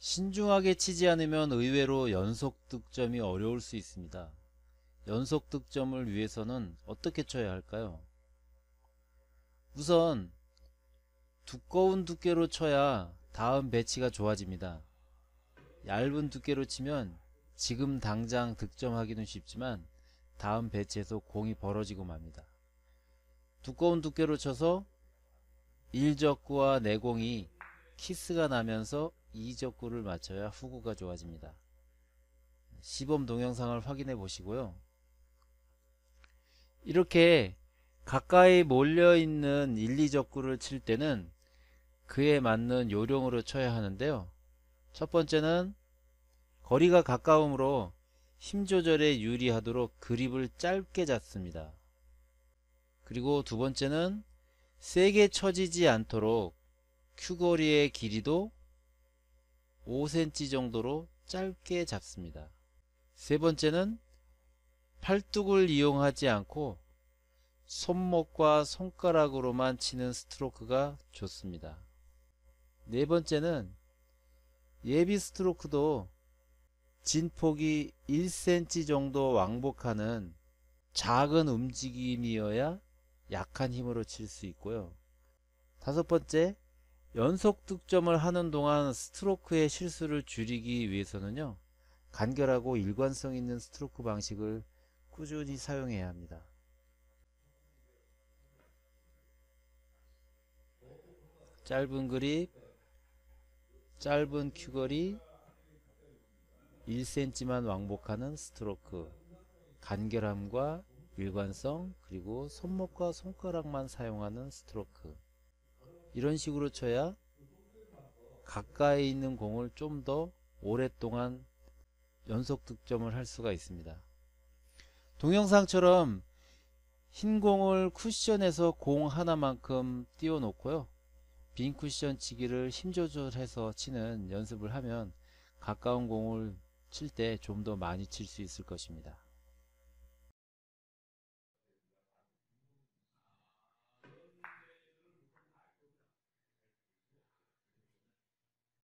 신중하게 치지 않으면 의외로 연속 득점이 어려울 수 있습니다. 연속 득점을 위해서는 어떻게 쳐야 할까요? 우선 두꺼운 두께로 쳐야 다음 배치가 좋아집니다. 얇은 두께로 치면 지금 당장 득점하기는 쉽지만 다음 배치에서 공이 벌어지고 맙니다. 두꺼운 두께로 쳐서 1적구와 내공이 키스가 나면서 이적구를 맞춰야 후구가 좋아집니다. 시범 동영상을 확인해 보시고요. 이렇게 가까이 몰려있는 1, 2적구를 칠 때는 그에 맞는 요령으로 쳐야 하는데요. 첫 번째는 거리가 가까움으로 힘 조절에 유리하도록 그립을 짧게 잡습니다. 그리고 두 번째는 세게 쳐지지 않도록 큐거리의 길이도 5cm 정도로 짧게 잡습니다. 세 번째는 팔뚝을 이용하지 않고 손목과 손가락으로만 치는 스트로크가 좋습니다. 네 번째는 예비 스트로크도 진폭이 1cm 정도 왕복하는 작은 움직임이어야 약한 힘으로 칠 수 있고요. 다섯 번째, 연속 득점을 하는 동안 스트로크의 실수를 줄이기 위해서는요 간결하고 일관성 있는 스트로크 방식을 꾸준히 사용해야 합니다 짧은 그립 짧은 큐거리 1cm만 왕복하는 스트로크 간결함과 일관성 그리고 손목과 손가락만 사용하는 스트로크 이런 식으로 쳐야 가까이 있는 공을 좀 더 오랫동안 연속 득점을 할 수가 있습니다. 동영상처럼 흰 공을 쿠션에서 공 하나만큼 띄워 놓고요. 빈 쿠션 치기를 힘 조절해서 치는 연습을 하면 가까운 공을 칠 때 좀 더 많이 칠 수 있을 것입니다.